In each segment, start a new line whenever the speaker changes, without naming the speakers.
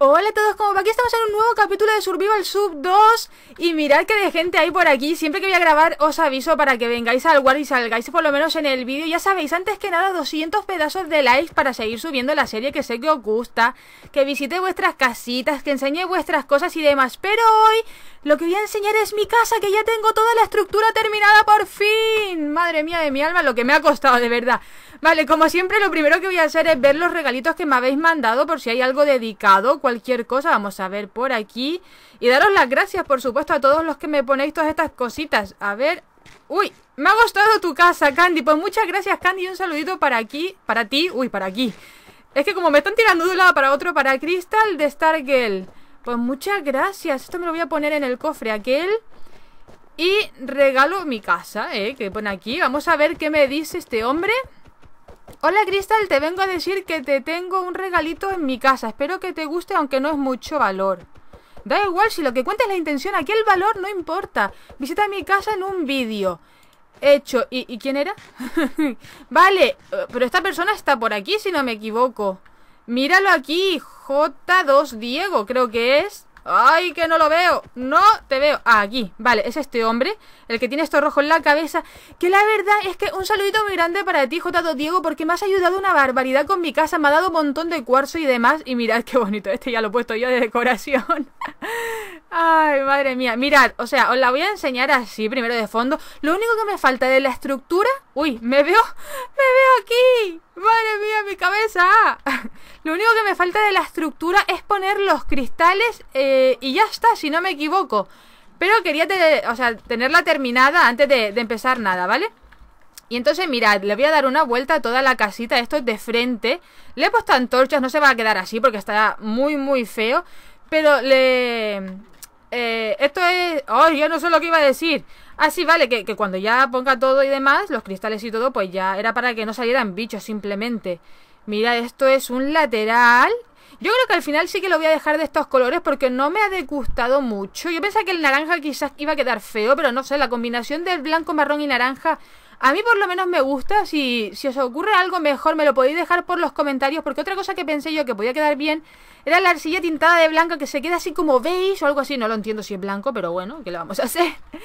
Hola a todos, como aquí estamos en un nuevo capítulo de Survival Sub 2 Y mirad que de gente hay por aquí, siempre que voy a grabar os aviso para que vengáis al guard y salgáis por lo menos en el vídeo Ya sabéis, antes que nada 200 pedazos de likes para seguir subiendo la serie que sé que os gusta Que visite vuestras casitas, que enseñe vuestras cosas y demás Pero hoy lo que voy a enseñar es mi casa, que ya tengo toda la estructura terminada por fin Madre mía de mi alma, lo que me ha costado de verdad Vale, como siempre, lo primero que voy a hacer es ver los regalitos que me habéis mandado por si hay algo dedicado, cualquier cosa. Vamos a ver por aquí. Y daros las gracias, por supuesto, a todos los que me ponéis todas estas cositas. A ver... Uy, me ha gustado tu casa, Candy. Pues muchas gracias, Candy. Un saludito para aquí, para ti. Uy, para aquí. Es que como me están tirando de un lado para otro, para Crystal de Stargirl. Pues muchas gracias. Esto me lo voy a poner en el cofre aquel. Y regalo mi casa, ¿eh? Que pone aquí. Vamos a ver qué me dice este hombre. Hola Cristal, te vengo a decir que te tengo un regalito en mi casa. Espero que te guste, aunque no es mucho valor. Da igual si lo que cuenta es la intención, aquí el valor no importa. Visita mi casa en un vídeo. Hecho. ¿y quién era? vale, pero esta persona está por aquí, si no me equivoco. Míralo aquí, J2 Diego, creo que es. ¡Ay, que no lo veo! ¡No te veo! Ah, aquí, vale, es este hombre, el que tiene esto rojo en la cabeza. Que la verdad es que un saludito muy grande para ti, J Diego, porque me has ayudado una barbaridad con mi casa, me ha dado un montón de cuarzo y demás. Y mirad qué bonito, este ya lo he puesto yo de decoración. Ay, madre mía, mirad, o sea, os la voy a enseñar así, primero de fondo. Lo único que me falta de la estructura... Uy, me veo, me veo aquí. ¡Madre mía, mi cabeza! Lo único que me falta de la estructura es poner los cristales eh, y ya está, si no me equivoco. Pero quería tenerla terminada antes de, de, empezar nada, ¿vale? Y entonces, mirad, le voy a dar una vuelta a toda la casita, esto es de frente. Le he puesto antorchas, no se va a quedar así porque está muy, muy feo. Pero le, eh, esto es... ¡Oh, yo no sé lo que iba a decir! Ah, sí, vale, que, que, cuando ya ponga todo y demás, los cristales y todo, pues ya era para que no salieran bichos simplemente. Mira, esto es un lateral. Yo creo que al final sí que lo voy a dejar de estos colores porque no me ha degustado mucho. Yo pensaba que el naranja quizás iba a quedar feo, pero no sé, la combinación del blanco, marrón y naranja a mí por lo menos me gusta. Si, si os ocurre algo mejor, me lo podéis dejar por los comentarios. Porque otra cosa que pensé yo que podía quedar bien era la arcilla tintada de blanco que se queda así como beige o algo así. No lo entiendo si es blanco, pero bueno, que le vamos a hacer?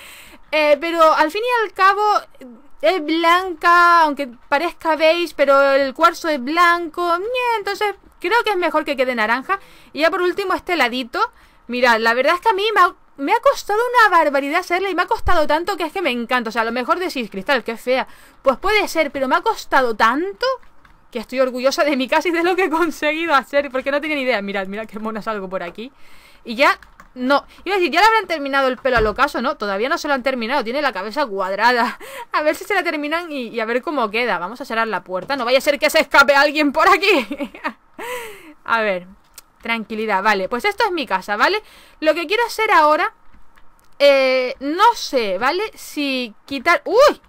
Eh, pero al fin y al cabo eh, es blanca, aunque parezca beige, pero el cuarzo es blanco. Entonces creo que es mejor que quede naranja. Y ya por último este ladito. Mirad, la verdad es que a mí me ha me ha costado una barbaridad hacerla y me ha costado tanto que es que me encanta. O sea, a lo mejor decís, Cristal, que fea. Pues puede ser, pero me ha costado tanto que estoy orgullosa de mi casa y de lo que he conseguido hacer, porque no tenía ni idea. Mirad, mirad qué mona salgo por aquí. Y ya, no. Iba a decir, ya le habrán terminado el pelo al ocaso, ¿no? Todavía no se lo han terminado, tiene la cabeza cuadrada. A ver si se la terminan y, y a ver cómo queda. Vamos a cerrar la puerta, no vaya a ser que se escape alguien por aquí. a ver, Tranquilidad, vale. Pues esto es mi casa, ¿vale? Lo que quiero hacer ahora... Eh, no sé, ¿vale? Si quitar... ¡Uy!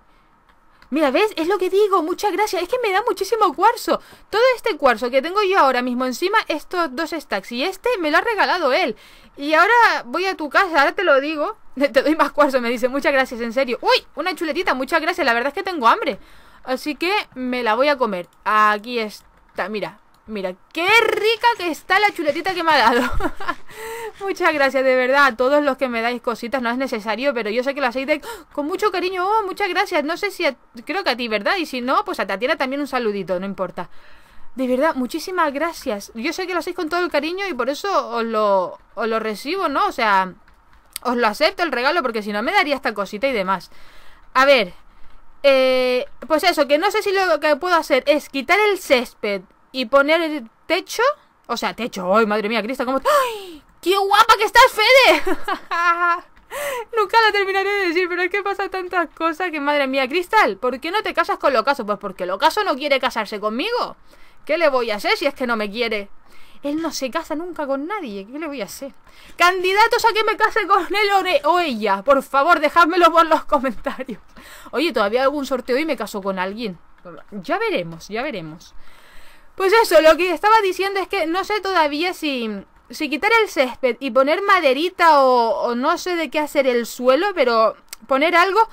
Mira, ¿ves? Es lo que digo, muchas gracias. Es que me da muchísimo cuarzo. Todo este cuarzo que tengo yo ahora mismo encima, estos dos stacks. Y este me lo ha regalado él. Y ahora voy a tu casa, ahora te lo digo. Te doy más cuarzo, me dice. Muchas gracias, en serio. ¡Uy! Una chuletita, muchas gracias. La verdad es que tengo hambre. Así que me la voy a comer. Aquí está, mira. Mira, qué rica que está la chuletita que me ha dado. Muchas gracias, de verdad, a todos los que me dais cositas, no es necesario, pero yo sé que lo hacéis de... Oh, con mucho cariño. Oh, muchas gracias. No sé si creo que a ti, ¿verdad? Y si no, pues a Tatiana también un saludito, no importa. De verdad, muchísimas gracias. Yo sé que lo hacéis con todo el cariño y por eso os lo, lo recibo, ¿no? O sea, os lo acepto el regalo porque si no me daría esta cosita y demás. A ver, eh, pues eso, que no sé si lo que puedo hacer es quitar el césped y poner el techo. O sea, techo. ¡Ay, madre mía, Cristal ¿Cómo ¡Ay! ¡Qué guapa que estás, Fede! Nunca la terminaré de decir, pero es que pasa tantas cosas que madre mía, Cristal, ¿por qué no te casas con Locaso? Pues porque Locaso no quiere casarse conmigo. ¿Qué le voy a hacer si es que no me quiere? Él no se casa nunca con nadie, ¿qué le voy a hacer? Candidatos a que me case con él o, ella, por favor, dejádmelo por los comentarios. Oye, todavía algún sorteo y me caso con alguien. Ya veremos, ya veremos. Pues eso, lo que estaba diciendo es que no sé todavía si, si quitar el césped y poner maderita o, no sé de qué hacer el suelo, pero poner algo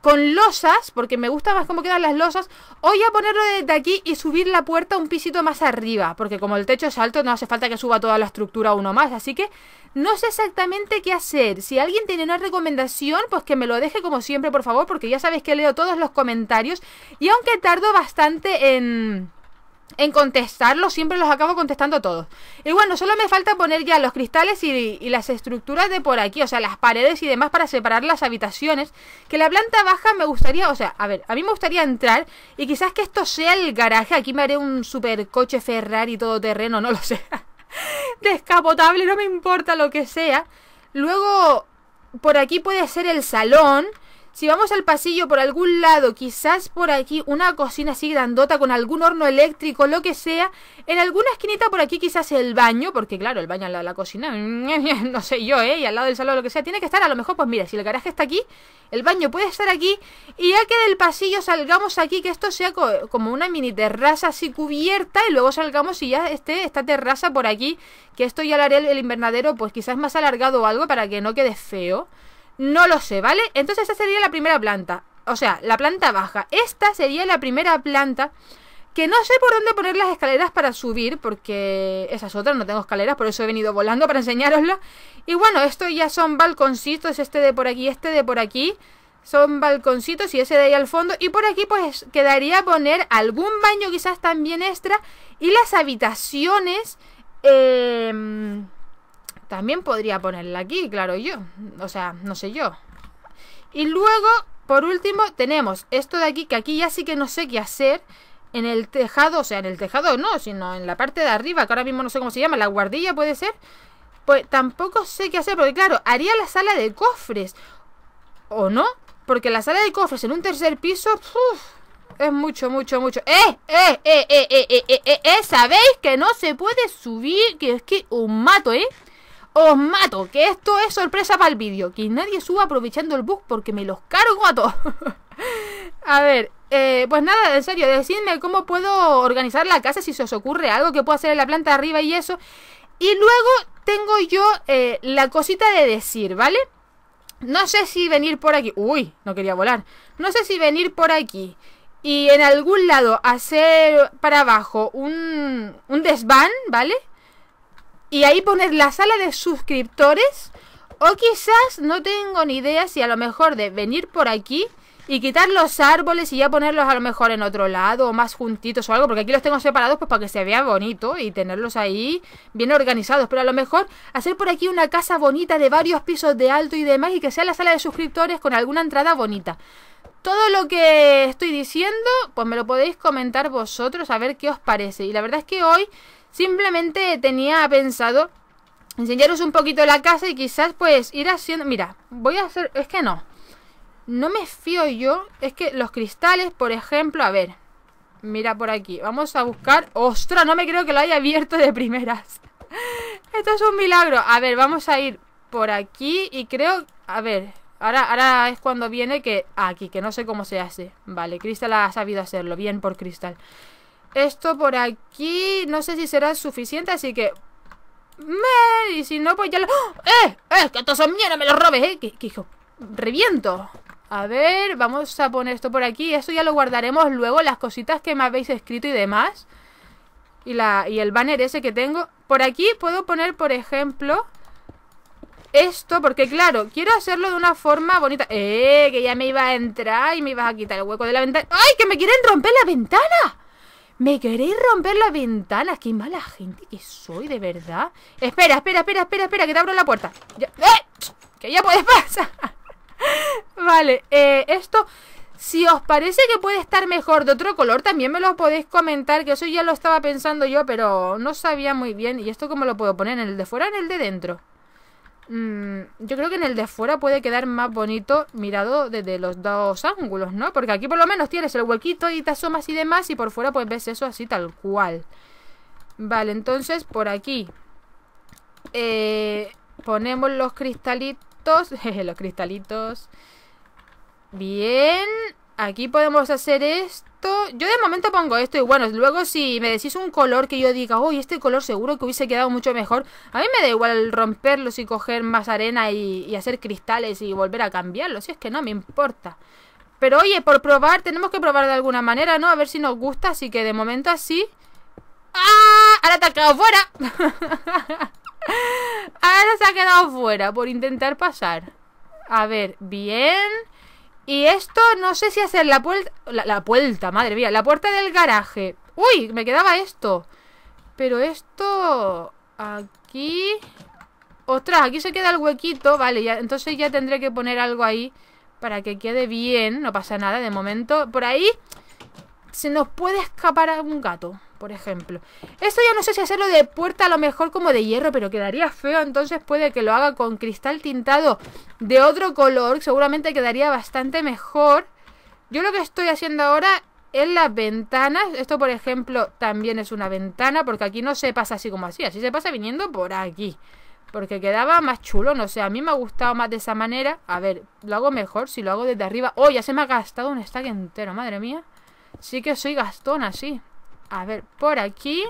con losas, porque me gusta más cómo quedan las losas, o ya ponerlo desde aquí y subir la puerta un pisito más arriba, porque como el techo es alto no hace falta que suba toda la estructura uno más, así que no sé exactamente qué hacer. Si alguien tiene una recomendación, pues que me lo deje como siempre, por favor, porque ya sabéis que leo todos los comentarios y aunque tardo bastante en en contestarlo siempre los acabo contestando todos. Y bueno, solo me falta poner ya los cristales y, las estructuras de por aquí, o sea, las paredes y demás para separar las habitaciones. Que la planta baja me gustaría, o sea, a ver, a mí me gustaría entrar y quizás que esto sea el garaje. Aquí me haré un supercoche coche Ferrari terreno no lo sé. Descapotable, no me importa lo que sea. Luego, por aquí puede ser el salón. Si vamos al pasillo por algún lado, quizás por aquí una cocina así grandota con algún horno eléctrico, lo que sea. En alguna esquinita por aquí quizás el baño, porque claro, el baño al lado de la cocina, no sé yo, ¿eh? Y al lado del salón, lo que sea, tiene que estar a lo mejor, pues mira, si el garaje está aquí, el baño puede estar aquí. Y ya que del pasillo salgamos aquí, que esto sea como una mini terraza así cubierta, y luego salgamos y ya esté esta terraza por aquí, que esto ya lo haré el, el invernadero, pues quizás más alargado o algo para que no quede feo. No lo sé, ¿vale? Entonces esta sería la primera planta. O sea, la planta baja. Esta sería la primera planta que no sé por dónde poner las escaleras para subir, porque esas otras no tengo escaleras, por eso he venido volando para enseñároslo. Y bueno, estos ya son balconcitos, este de por aquí, este de por aquí. Son balconcitos y ese de ahí al fondo. Y por aquí pues quedaría poner algún baño quizás también extra. Y las habitaciones... Eh también podría ponerla aquí, claro yo. O sea, no sé yo. Y luego, por último, tenemos esto de aquí, que aquí ya sí que no sé qué hacer. En el tejado, o sea, en el tejado no, sino en la parte de arriba, que ahora mismo no sé cómo se llama, la guardilla puede ser. Pues tampoco sé qué hacer, porque claro, haría la sala de cofres. ¿O no? Porque la sala de cofres en un tercer piso, es mucho, mucho, mucho. ¡Eh! ¡Eh! ¡Eh! ¡Eh! ¡Eh! ¡Eh! ¡Eh! ¡Eh! ¿Sabéis que no se puede subir? Que es que un mato, ¿eh? os mato, que esto es sorpresa para el vídeo. Que nadie suba aprovechando el bug porque me los cargo a todos. a ver, eh, pues nada, en serio, decidme cómo puedo organizar la casa si se os ocurre algo que pueda hacer en la planta arriba y eso. Y luego tengo yo eh, la cosita de decir, ¿vale? No sé si venir por aquí. Uy, no quería volar. No sé si venir por aquí y en algún lado hacer para abajo un, un desván, ¿vale? y ahí poner la sala de suscriptores. O quizás, no tengo ni idea si a lo mejor de venir por aquí y quitar los árboles y ya ponerlos a lo mejor en otro lado o más juntitos o algo, porque aquí los tengo separados pues para que se vea bonito y tenerlos ahí bien organizados, pero a lo mejor hacer por aquí una casa bonita de varios pisos de alto y demás y que sea la sala de suscriptores con alguna entrada bonita. Todo lo que estoy diciendo, pues me lo podéis comentar vosotros a ver qué os parece. Y la verdad es que hoy Simplemente tenía pensado enseñaros un poquito la casa y quizás pues ir haciendo... Mira, voy a hacer... Es que no. No me fío yo. Es que los cristales, por ejemplo, a ver. Mira por aquí. Vamos a buscar... ¡Ostras! No me creo que lo haya abierto de primeras. Esto es un milagro. A ver, vamos a ir por aquí y creo... A ver, ahora, ahora es cuando viene que... Ah, aquí, que no sé cómo se hace. Vale, Cristal ha sabido hacerlo. Bien por Cristal. Esto por aquí no sé si será suficiente, así que... Me... Y si no, pues ya lo... ¡Oh! ¡Eh! ¡Eh! ¡Que estos son mierda! ¡Me los robes! ¡Eh! ¡Que, hijo! ¡Reviento! A ver, vamos a poner esto por aquí. Esto ya lo guardaremos luego, las cositas que me habéis escrito y demás. Y, la, y el banner ese que tengo. Por aquí puedo poner, por ejemplo esto, porque claro, quiero hacerlo de una forma bonita. ¡Eh! Que ya me iba a entrar y me ibas a quitar el hueco de la ventana. ¡Ay! ¡Que me quieren romper la ventana! ¿Me queréis romper la ventana. ¡Qué mala gente que soy, de verdad! Espera, espera, espera, espera, espera, que te abro la puerta. ¡Eh! ¡Que ya puedes pasar! vale, eh, esto... Si os parece que puede estar mejor de otro color, también me lo podéis comentar, que eso ya lo estaba pensando yo, pero no sabía muy bien. ¿Y esto cómo lo puedo poner? ¿En el de fuera o en el de dentro? Mm, yo creo que en el de fuera puede quedar más bonito mirado desde los dos ángulos, ¿no? Porque aquí por lo menos tienes el huequito y te asomas y demás y por fuera pues ves eso así tal cual. Vale, entonces por aquí eh, ponemos los cristalitos, los cristalitos. Bien, aquí podemos hacer esto yo de momento pongo esto y bueno, luego si me decís un color que yo diga, uy, este color seguro que hubiese quedado mucho mejor, a mí me da igual romperlos y coger más arena y, hacer cristales y volver a cambiarlos, si es que no me importa. Pero oye, por probar, tenemos que probar de alguna manera, ¿no? A ver si nos gusta, así que de momento así... ¡Ah! ¡Ahora te has quedado fuera! Ahora se ha quedado fuera por intentar pasar. A ver, bien... Y esto no sé si hacer la puerta... La, puerta, madre mía. La puerta del garaje. ¡Uy! Me quedaba esto. Pero esto... Aquí... Ostras, aquí se queda el huequito. Vale, ya, entonces ya tendré que poner algo ahí para que quede bien. No pasa nada de momento. Por ahí se nos puede escapar a un gato, por ejemplo. Esto ya no sé si hacerlo de puerta, a lo mejor como de hierro, pero quedaría feo. Entonces puede que lo haga con cristal tintado de otro color. Seguramente quedaría bastante mejor. Yo lo que estoy haciendo ahora es las ventanas. Esto, por ejemplo, también es una ventana, porque aquí no se pasa así como así. Así se pasa viniendo por aquí. Porque quedaba más chulo, no sé, a mí me ha gustado más de esa manera. A ver, lo hago mejor si lo hago desde arriba. ¡Oh, ya se me ha gastado un stack entero, madre mía! Sí que soy Gastón así. A ver, por aquí.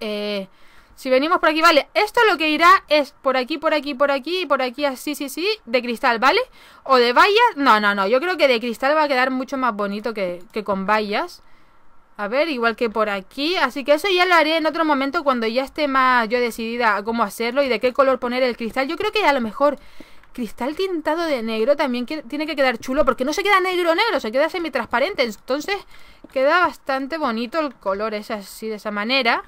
Eh, si venimos por aquí, vale. Esto lo que irá es por aquí, por aquí, por aquí, y por aquí, así, sí, sí, de cristal, ¿vale? O de vallas. No, no, no. Yo creo que de cristal va a quedar mucho más bonito que, con vallas. A ver, igual que por aquí. Así que eso ya lo haré en otro momento cuando ya esté más yo decidida a cómo hacerlo y de qué color poner el cristal. Yo creo que a lo mejor cristal tintado de negro también tiene que quedar chulo porque no se queda negro negro, se queda semi-transparente. Entonces queda bastante bonito el color, es así, de esa manera.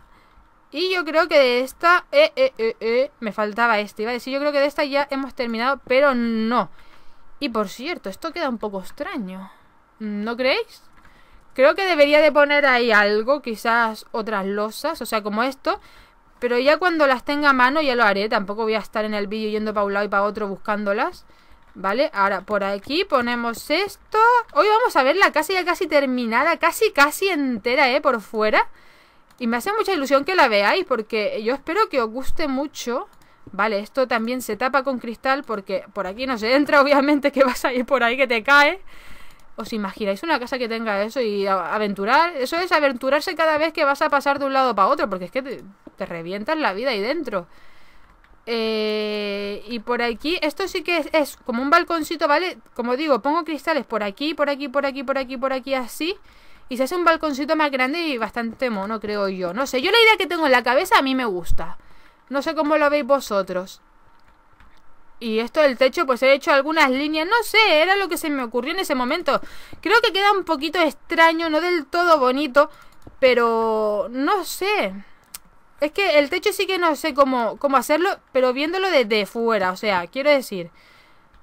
Y yo creo que de esta... Eh, eh, eh, me faltaba este, iba a decir, yo creo que de esta ya hemos terminado, pero no. Y por cierto, esto queda un poco extraño. ¿No creéis? Creo que debería de poner ahí algo, quizás otras losas, o sea, como esto, pero ya cuando las tenga a mano ya lo haré. Tampoco voy a estar en el vídeo yendo para un lado y para otro buscándolas. ¿Vale? Ahora por aquí ponemos esto. Hoy vamos a ver la casa ya casi terminada. Casi, casi entera, ¿eh? Por fuera. Y me hace mucha ilusión que la veáis porque yo espero que os guste mucho. Vale, esto también se tapa con cristal porque por aquí no se entra, obviamente, que vas a ir por ahí que te cae. ¿Os imagináis una casa que tenga eso y aventurar? Eso es aventurarse cada vez que vas a pasar de un lado para otro, porque es que te revientas la vida ahí dentro. Eh, y por aquí, esto sí que es, es, como un balconcito, ¿vale? Como digo, pongo cristales por aquí, por aquí, por aquí, por aquí, por aquí, así. Y se hace un balconcito más grande y bastante mono, creo yo. No sé, yo la idea que tengo en la cabeza a mí me gusta. No sé cómo lo veis vosotros. Y esto del techo, pues he hecho algunas líneas. No sé, era lo que se me ocurrió en ese momento. Creo que queda un poquito extraño, no del todo bonito. Pero no sé. Es que el techo sí que no sé cómo, cómo hacerlo, pero viéndolo desde fuera. O sea, quiero decir,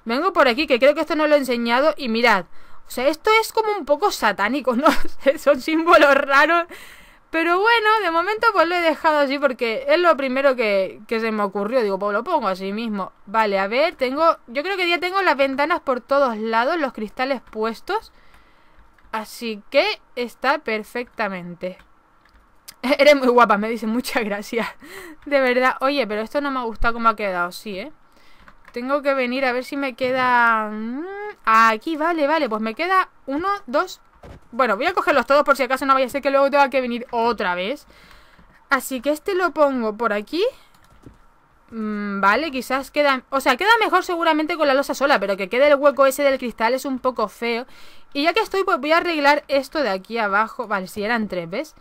vengo por aquí, que creo que esto no lo he enseñado, y mirad. O sea, esto es como un poco satánico, ¿no? Son símbolos raros. Pero bueno, de momento pues lo he dejado así porque es lo primero que, que se me ocurrió. Digo, pues lo pongo así mismo. Vale, a ver, tengo... Yo creo que ya tengo las ventanas por todos lados, los cristales puestos. Así que está perfectamente. Eres muy guapa, me dice, muchas gracias. De verdad, oye, pero esto no me ha gustado como ha quedado, sí, ¿eh? Tengo que venir a ver si me queda... Mm, aquí, vale, vale, pues me queda uno, dos... Bueno, voy a cogerlos todos por si acaso no vaya a ser que luego tenga que venir otra vez. Así que este lo pongo por aquí. Mm, vale, quizás queda... O sea, queda mejor seguramente con la losa sola, pero que quede el hueco ese del cristal es un poco feo. Y ya que estoy, pues voy a arreglar esto de aquí abajo. Vale, si eran tres, ¿ves?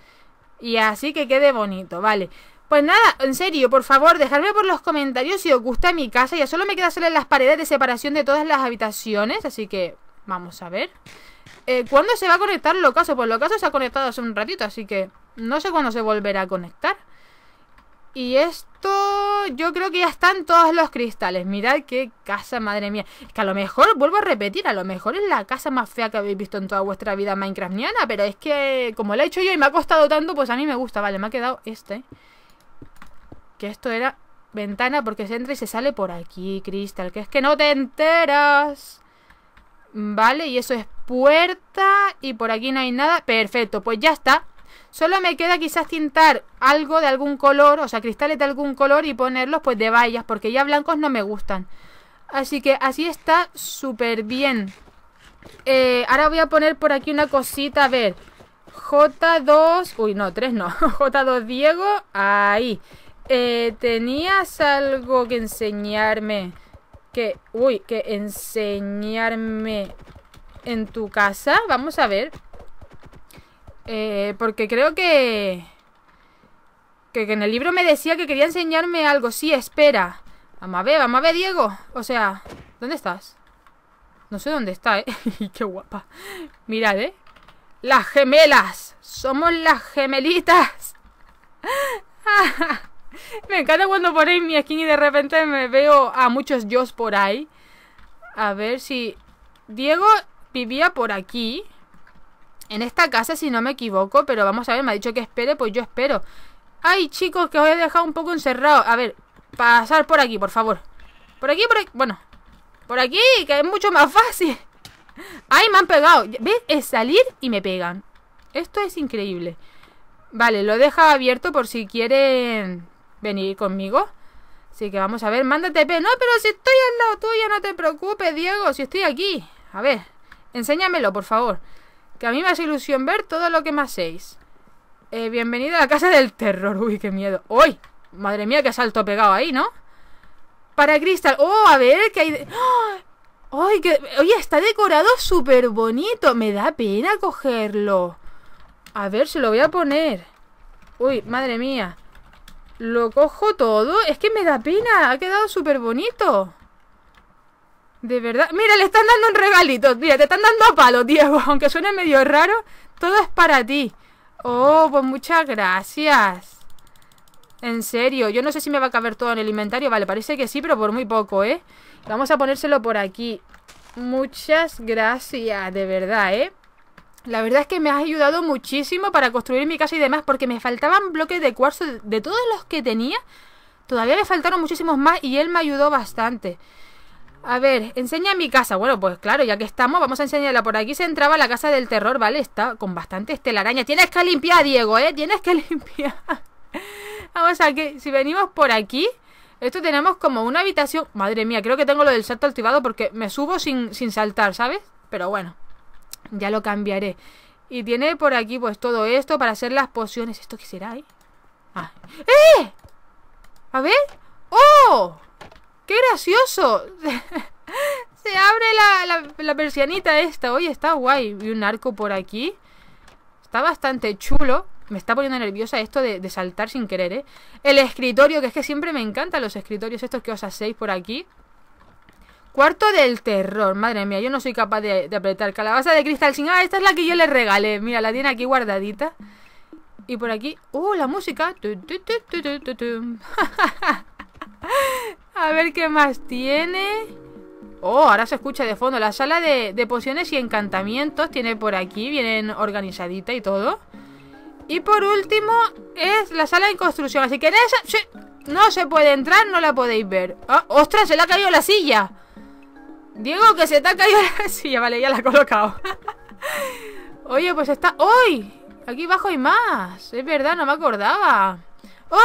Y así que quede bonito, vale. Pues nada, en serio, por favor, dejadme por los comentarios si os gusta mi casa. Ya solo me queda hacerle las paredes de separación de todas las habitaciones, así que vamos a ver. Eh, ¿Cuándo se va a conectar caso? Pues Locaso se ha conectado hace un ratito, así que no sé cuándo se volverá a conectar. Y esto yo creo que ya están todos los cristales. Mirad qué casa, madre mía. Es que a lo mejor, vuelvo a repetir, a lo mejor es la casa más fea que habéis visto en toda vuestra vida minecraftiana. Pero es que como la he hecho yo y me ha costado tanto, pues a mí me gusta. Vale, me ha quedado este. Que esto era ventana porque se entra y se sale por aquí, cristal, Que es que no te enteras. Vale, y eso es puerta y por aquí no hay nada. Perfecto, pues ya está. Solo me queda quizás tintar algo de algún color, o sea, cristales de algún color y ponerlos pues de vallas, porque ya blancos no me gustan. Así que así está súper bien. Eh, ahora voy a poner por aquí una cosita, a ver. J2, uy, no, 3 no. J2 Diego, ahí. Eh, Tenías algo que enseñarme. Que, uy, que enseñarme en tu casa. Vamos a ver. Eh, porque creo que, que... en el libro me decía que quería enseñarme algo. Sí, espera. Vamos a ver, vamos a ver, Diego. O sea, ¿dónde estás? No sé dónde está, ¿eh? ¡Qué guapa! Mirad, ¿eh? ¡Las gemelas! ¡Somos las gemelitas! me encanta cuando ponéis mi skin y de repente me veo a muchos yo por ahí. A ver si... Diego vivía por aquí en esta casa, si no me equivoco, pero vamos a ver, me ha dicho que espere, pues yo espero. Ay, chicos, que os he dejado un poco encerrado. A ver, pasar por aquí, por favor. Por aquí, por aquí, bueno. Por aquí, que es mucho más fácil. Ay, me han pegado. ¿Ves? Es salir y me pegan. Esto es increíble. Vale, lo dejado abierto por si quieren venir conmigo. Así que vamos a ver, mándate P. No, pero si estoy al lado tuyo, no te preocupes, Diego, si estoy aquí. A ver, enséñamelo, por favor. Que a mí me hace ilusión ver todo lo que más hacéis. Eh, bienvenido a la casa del terror. Uy, qué miedo. ¡Uy! Madre mía, qué salto pegado ahí, ¿no? Para cristal. ¡Oh, a ver! ¿Qué hay de... ¡Oh! Oye, está decorado súper bonito. Me da pena cogerlo. A ver, se lo voy a poner. Uy, madre mía. Lo cojo todo. Es que me da pena. Ha quedado súper bonito. De verdad. Mira, le están dando un regalito. Mira, te están dando palo, Diego. Aunque suene medio raro, todo es para ti. Oh, pues muchas gracias. En serio, yo no sé si me va a caber todo en el inventario. Vale, parece que sí, pero por muy poco, ¿eh? Vamos a ponérselo por aquí. Muchas gracias, de verdad, ¿eh? La verdad es que me has ayudado muchísimo para construir mi casa y demás, porque me faltaban bloques de cuarzo de todos los que tenía. Todavía me faltaron muchísimos más y él me ayudó bastante. A ver, enseña mi casa. Bueno, pues claro, ya que estamos, vamos a enseñarla. Por aquí se entraba la casa del terror, ¿vale? Está con bastante telarañas Tienes que limpiar, Diego, ¿eh? Tienes que limpiar. vamos a que si venimos por aquí, esto tenemos como una habitación. Madre mía, creo que tengo lo del salto activado porque me subo sin, saltar, ¿sabes? Pero bueno, ya lo cambiaré. Y tiene por aquí pues todo esto para hacer las pociones. ¿Esto qué será, eh? Ah. ¡Eh! A ver. ¡Oh! ¡Qué gracioso! Se abre la, persianita esta. Oye, está guay. Y un arco por aquí. Está bastante chulo. Me está poniendo nerviosa esto de, saltar sin querer, ¿eh? El escritorio, que es que siempre me encantan los escritorios estos que os hacéis por aquí. Cuarto del terror, madre mía, yo no soy capaz de, apretar. Calabaza de cristal sin... Ah, esta es la que yo le regalé. Mira, la tiene aquí guardadita. Y por aquí... ¡Uh, la música! A ver qué más tiene. Oh, ahora se escucha de fondo. La sala de, pociones y encantamientos tiene por aquí. Vienen organizadita y todo. Y por último es la sala de construcción. Así que en esa... no se puede entrar, no la podéis ver. Ah, ¡Ostras! Se le ha caído la silla. Diego, que se te ha caído la silla. Vale, ya la he colocado. Oye, pues está... ¡Hoy! Aquí abajo hay más. Es verdad, no me acordaba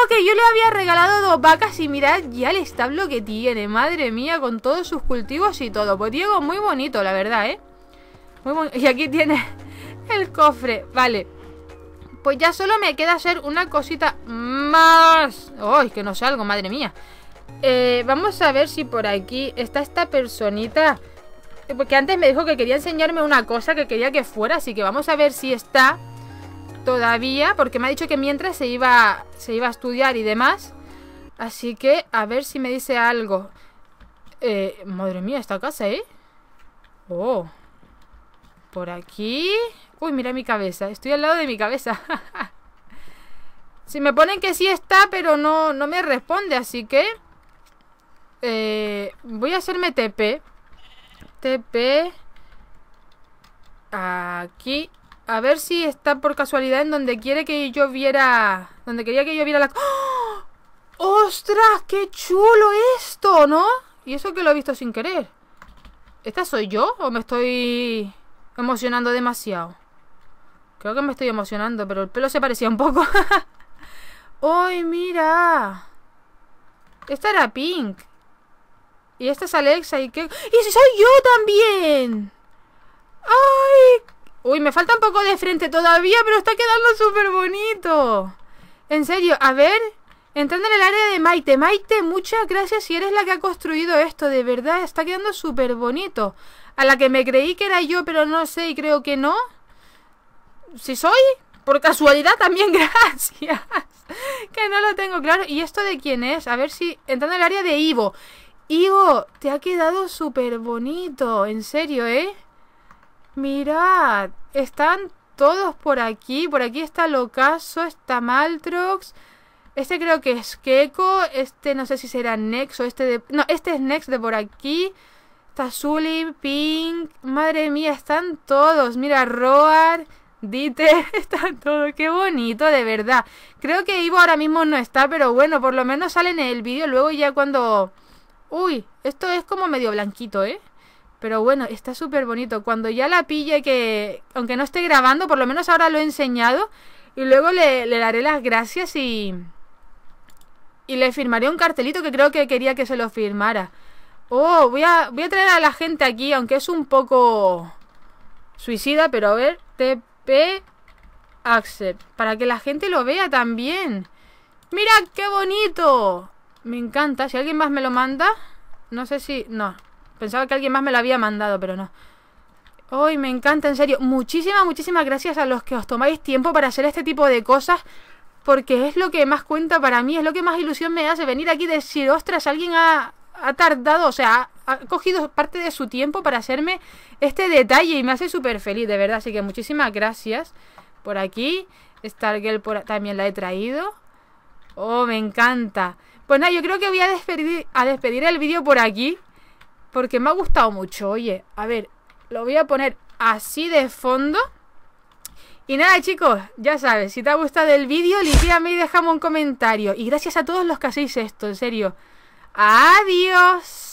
que yo le había regalado dos vacas y mirad ya el establo que tiene, madre mía, con todos sus cultivos y todo. Pues Diego, muy bonito, la verdad, ¿eh? Muy Y aquí tiene el cofre, vale. Pues ya solo me queda hacer una cosita más. ¡Ay, que no salgo, madre mía! Eh, vamos a ver si por aquí está esta personita. Eh, porque antes me dijo que quería enseñarme una cosa que quería que fuera, así que vamos a ver si está todavía, porque me ha dicho que mientras se iba, se iba a estudiar y demás. Así que a ver si me dice algo. Eh, madre mía, esta casa, ¿eh? Oh. Por aquí. Uy, mira mi cabeza. Estoy al lado de mi cabeza. si me ponen que sí está, pero no, no me responde, así que... Eh, voy a hacerme TP. TP. Aquí. A ver si está por casualidad en donde quiere que yo viera... Donde quería que yo viera la... ¡Ah! ¡Ostras! ¡Qué chulo esto! ¿No? Y eso que lo he visto sin querer. ¿Esta soy yo o me estoy emocionando demasiado? Creo que me estoy emocionando, pero el pelo se parecía un poco. ¡Ay, mira! Esta era Pink. Y esta es Alexa y qué... ¡Y si soy yo también! ¡Ay! Uy, me falta un poco de frente todavía, pero está quedando súper bonito. En serio, a ver. Entrando en el área de Maite. Maite, muchas gracias si eres la que ha construido esto. De verdad, está quedando súper bonito. A la que me creí que era yo, pero no sé y creo que no. Si soy, por casualidad también, gracias. que no lo tengo claro. ¿Y esto de quién es? A ver si... Entrando en el área de Ivo. Ivo, te ha quedado súper bonito. En serio, ¿eh? Mirad, están todos por aquí. Por aquí está Locaso, está Maltrox. Este creo que es Keiko. Este no sé si será Nex o este de... No, este es Nex de por aquí. Está Zully, Pink. Madre mía, están todos. Mira, Roar, Dite, Están todos. Qué bonito, de verdad. Creo que Ivo ahora mismo no está, pero bueno, por lo menos sale en el vídeo. Luego ya cuando... Uy, esto es como medio blanquito, ¿eh? Pero bueno, está súper bonito. Cuando ya la pille, que aunque no esté grabando, por lo menos ahora lo he enseñado. Y luego le, daré las gracias y... Y le firmaré un cartelito que creo que quería que se lo firmara. Oh, voy a, a traer a la gente aquí, aunque es un poco suicida, pero a ver, TP Accept, para que la gente lo vea también. ¡Mira qué bonito! Me encanta, si alguien más me lo manda, no sé si... No, Pensaba que alguien más me lo había mandado, pero no. Hoy me encanta, en serio. Muchísimas, muchísimas gracias a los que os tomáis tiempo para hacer este tipo de cosas. Porque es lo que más cuenta para mí, es lo que más ilusión me hace venir aquí y decir, ostras, alguien ha, tardado, o sea, ha cogido parte de su tiempo para hacerme este detalle y me hace súper feliz, de verdad. Así que muchísimas gracias por aquí. Stargirl por, también la he traído. Oh, me encanta. Pues nada, yo creo que voy a despedir, a despedir el vídeo por aquí. Porque me ha gustado mucho. Oye, a ver, lo voy a poner así de fondo. Y nada chicos, ya sabes, si te ha gustado el vídeo, Limpiame y déjame un comentario. Y gracias a todos los que hacéis esto, en serio. Adiós.